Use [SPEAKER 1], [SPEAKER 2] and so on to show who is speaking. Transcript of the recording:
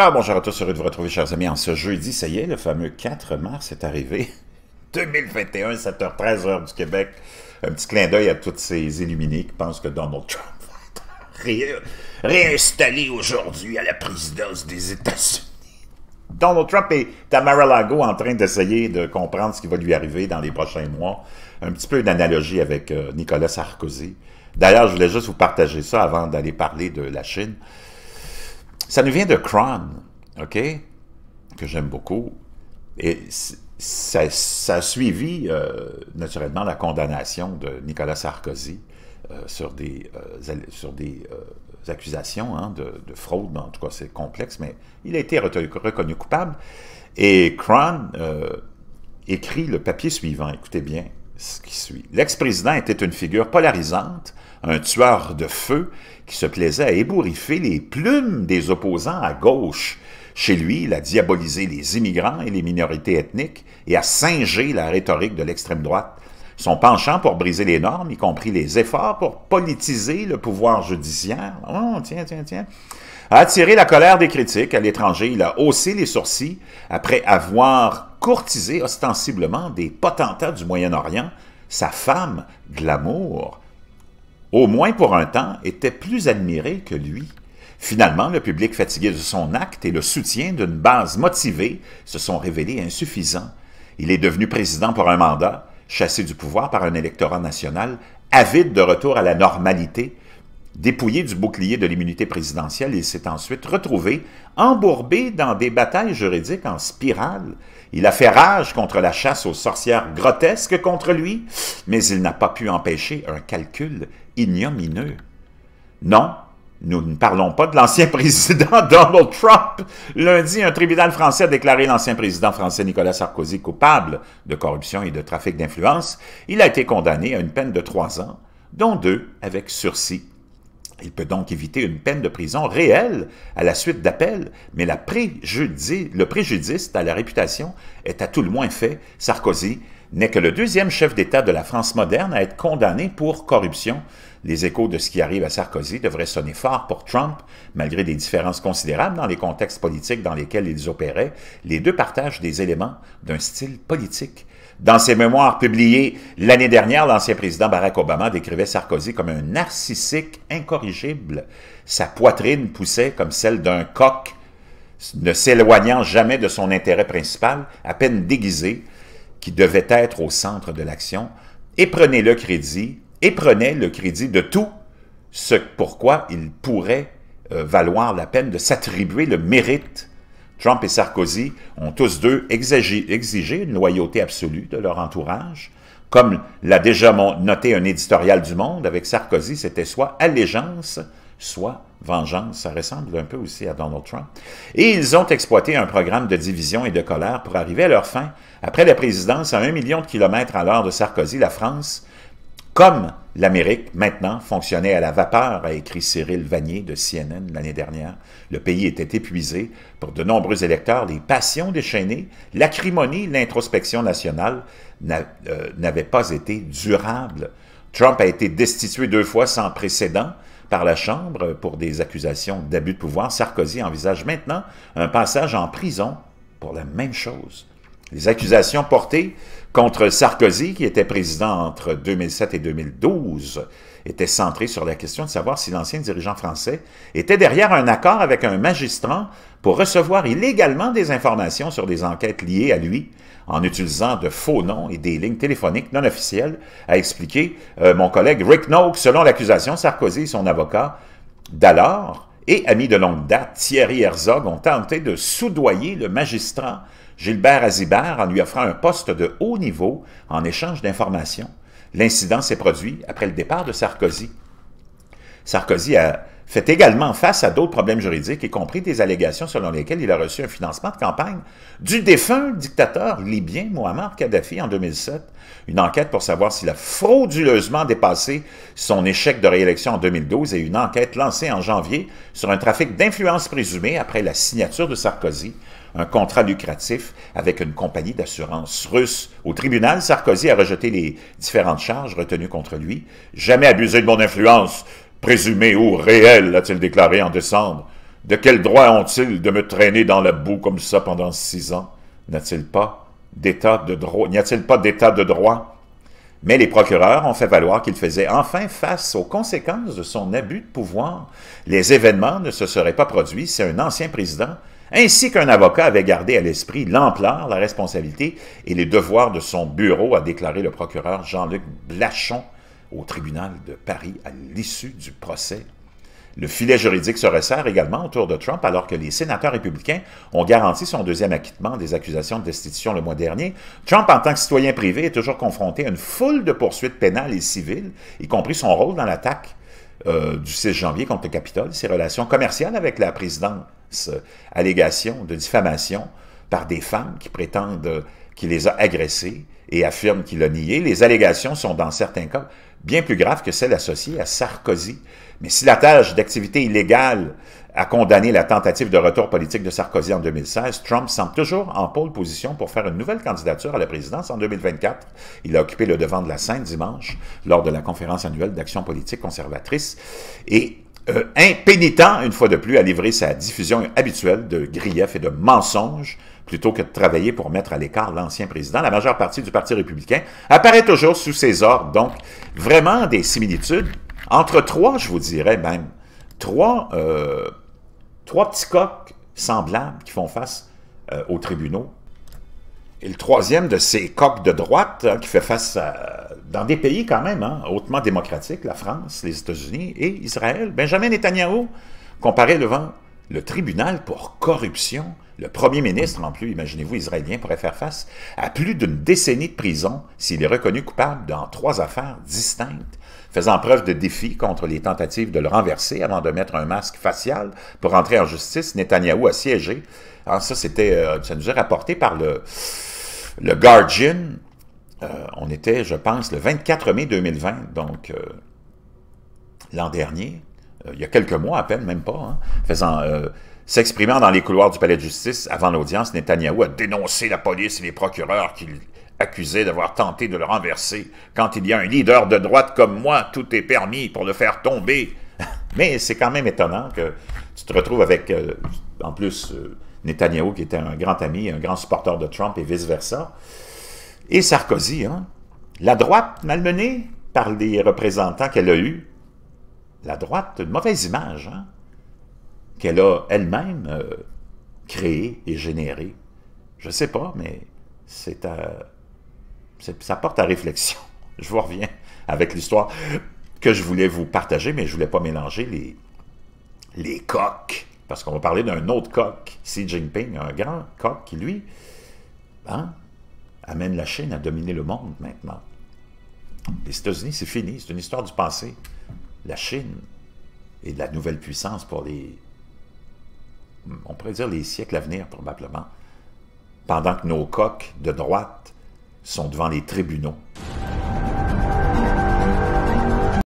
[SPEAKER 1] Alors, bonjour à tous, heureux de vous retrouver, chers amis, en ce jeudi, ça y est, le fameux 4 mars est arrivé. 2021, 7h13, heure du Québec. Un petit clin d'œil à toutes ces illuminés qui pensent que Donald Trump va être réinstallé aujourd'hui à la présidence des États-Unis. Donald Trump est à Mar-a-Lago en train d'essayer de comprendre ce qui va lui arriver dans les prochains mois. Un petit peu d'analogie avec euh, Nicolas Sarkozy. D'ailleurs, je voulais juste vous partager ça avant d'aller parler de la Chine. Ça nous vient de Cron, OK? Que j'aime beaucoup. Et ça, a suivi euh, naturellement la condamnation de Nicolas Sarkozy euh, sur des, euh, sur des accusations hein, de, de, fraude, en tout cas c'est complexe, mais il a été reconnu coupable. Et Cron écrit le papier suivant, écoutez bien, qui suit. L'ex-président était une figure polarisante, un tueur de feu qui se plaisait à ébouriffer les plumes des opposants à gauche. Chez lui, il a diabolisé les immigrants et les minorités ethniques et a singé la rhétorique de l'extrême droite. Son penchant pour briser les normes, y compris les efforts pour politiser le pouvoir judiciaire, oh, tiens, tiens, a attiré la colère des critiques. À l'étranger, il a haussé les sourcils après avoir courtisé ostensiblement des potentats du Moyen-Orient, sa femme, Glamour, au moins pour un temps, était plus admirée que lui. Finalement, le public fatigué de son acte et le soutien d'une base motivée se sont révélés insuffisants. Il est devenu président pour un mandat, chassé du pouvoir par un électorat national, avide de retour à la normalité, dépouillé du bouclier de l'immunité présidentielle, il s'est ensuite retrouvé embourbé dans des batailles juridiques en spirale. Il a fait rage contre la chasse aux sorcières grotesques contre lui, mais il n'a pas pu empêcher un calcul ignominieux. Non, nous ne parlons pas de l'ancien président Donald Trump. Lundi, un tribunal français a déclaré l'ancien président français Nicolas Sarkozy coupable de corruption et de trafic d'influence. Il a été condamné à une peine de trois ans, dont deux avec sursis il peut donc éviter une peine de prison réelle à la suite d'appels, mais le préjudice à la réputation est à tout le moins fait. Sarkozy n'est que le deuxième chef d'État de la France moderne à être condamné pour corruption. Les échos de ce qui arrive à Sarkozy devraient sonner fort pour Trump, malgré des différences considérables dans les contextes politiques dans lesquels ils opéraient. Les deux partagent des éléments d'un style politique dans ses mémoires publiées l'année dernière, l'ancien président Barack Obama décrivait Sarkozy comme un narcissique incorrigible. Sa poitrine poussait comme celle d'un coq, ne s'éloignant jamais de son intérêt principal, à peine déguisé, qui devait être au centre de l'action, et prenait le crédit, et prenait le crédit de tout ce pourquoi il pourrait euh, valoir la peine de s'attribuer le mérite Trump et Sarkozy ont tous deux exigé, une loyauté absolue de leur entourage, comme l'a déjà noté un éditorial du Monde avec Sarkozy, c'était soit allégeance, soit vengeance. Ça ressemble un peu aussi à Donald Trump. Et ils ont exploité un programme de division et de colère pour arriver à leur fin. Après la présidence, à un million de kilomètres à l'heure de Sarkozy, la France, comme L'Amérique, maintenant, fonctionnait à la vapeur, a écrit Cyril Vanier de CNN l'année dernière. Le pays était épuisé. Pour de nombreux électeurs, les passions déchaînées, l'acrimonie, l'introspection nationale euh, n'avaient pas été durables. Trump a été destitué deux fois sans précédent par la Chambre pour des accusations d'abus de pouvoir. Sarkozy envisage maintenant un passage en prison pour la même chose. Les accusations portées contre Sarkozy, qui était président entre 2007 et 2012, étaient centrées sur la question de savoir si l'ancien dirigeant français était derrière un accord avec un magistrat pour recevoir illégalement des informations sur des enquêtes liées à lui, en utilisant de faux noms et des lignes téléphoniques non officielles, a expliqué euh, mon collègue Rick Noak, selon l'accusation, Sarkozy et son avocat d'alors et ami de longue date, Thierry Herzog, ont tenté de soudoyer le magistrat Gilbert Azibar en lui offrant un poste de haut niveau en échange d'informations. L'incident s'est produit après le départ de Sarkozy Sarkozy a fait également face à d'autres problèmes juridiques, y compris des allégations selon lesquelles il a reçu un financement de campagne du défunt dictateur libyen Mohamed Kadhafi en 2007. Une enquête pour savoir s'il a frauduleusement dépassé son échec de réélection en 2012 et une enquête lancée en janvier sur un trafic d'influence présumé après la signature de Sarkozy un contrat lucratif avec une compagnie d'assurance russe. Au tribunal, Sarkozy a rejeté les différentes charges retenues contre lui. Jamais abusé de mon influence. Présumé ou réel, a-t-il déclaré en décembre, de quel droit ont-ils de me traîner dans la boue comme ça pendant six ans N'a-t-il pas d'état de droit N'y a-t-il pas d'état de droit mais les procureurs ont fait valoir qu'il faisait enfin face aux conséquences de son abus de pouvoir. Les événements ne se seraient pas produits si un ancien président ainsi qu'un avocat avait gardé à l'esprit l'ampleur, la responsabilité et les devoirs de son bureau, a déclaré le procureur Jean-Luc Blachon au tribunal de Paris à l'issue du procès. Le filet juridique se resserre également autour de Trump alors que les sénateurs républicains ont garanti son deuxième acquittement des accusations de destitution le mois dernier. Trump, en tant que citoyen privé, est toujours confronté à une foule de poursuites pénales et civiles, y compris son rôle dans l'attaque euh, du 6 janvier contre le Capitole, ses relations commerciales avec la présidence, allégations de diffamation par des femmes qui prétendent qu'il les a agressées et affirment qu'il a nié. Les allégations sont dans certains cas bien plus grave que celle associée à Sarkozy. Mais si la tâche d'activité illégale a condamné la tentative de retour politique de Sarkozy en 2016, Trump semble toujours en pôle position pour faire une nouvelle candidature à la présidence en 2024. Il a occupé le devant de la scène dimanche lors de la conférence annuelle d'action politique conservatrice et euh, impénitent, une fois de plus, à livrer sa diffusion habituelle de griefs et de mensonges plutôt que de travailler pour mettre à l'écart l'ancien président. La majeure partie du Parti républicain apparaît toujours sous ses ordres. Donc, vraiment des similitudes entre trois, je vous dirais même, trois, euh, trois petits coqs semblables qui font face euh, aux tribunaux. Et le troisième de ces coqs de droite hein, qui fait face dans des pays quand même hein, hautement démocratiques, la France, les États-Unis et Israël. Benjamin Netanyahu, comparé devant le tribunal pour corruption le premier ministre, en plus, imaginez-vous, israélien, pourrait faire face à plus d'une décennie de prison s'il est reconnu coupable dans trois affaires distinctes, faisant preuve de défi contre les tentatives de le renverser avant de mettre un masque facial pour entrer en justice. Netanyahou a siégé. Ah, ça, c'était, euh, ça nous est rapporté par le, le Guardian. Euh, on était, je pense, le 24 mai 2020, donc euh, l'an dernier il y a quelques mois à peine, même pas, hein, faisant S'exprimant dans les couloirs du palais de justice avant l'audience, Netanyahou a dénoncé la police et les procureurs qu'il accusait d'avoir tenté de le renverser. Quand il y a un leader de droite comme moi, tout est permis pour le faire tomber. Mais c'est quand même étonnant que tu te retrouves avec, euh, en plus, Netanyahu Netanyahou qui était un grand ami, un grand supporter de Trump et vice-versa. Et Sarkozy, hein? la droite malmenée par les représentants qu'elle a eus. La droite, une mauvaise image, hein? qu'elle a elle-même euh, créé et généré. Je ne sais pas, mais euh, c'est ça porte à réflexion. Je vous reviens avec l'histoire que je voulais vous partager, mais je ne voulais pas mélanger les, les coqs, parce qu'on va parler d'un autre coq, Xi Jinping, un grand coq qui, lui, hein, amène la Chine à dominer le monde maintenant. Les États-Unis, c'est fini, c'est une histoire du passé. La Chine est de la nouvelle puissance pour les on pourrait dire les siècles à venir probablement, pendant que nos coqs de droite sont devant les tribunaux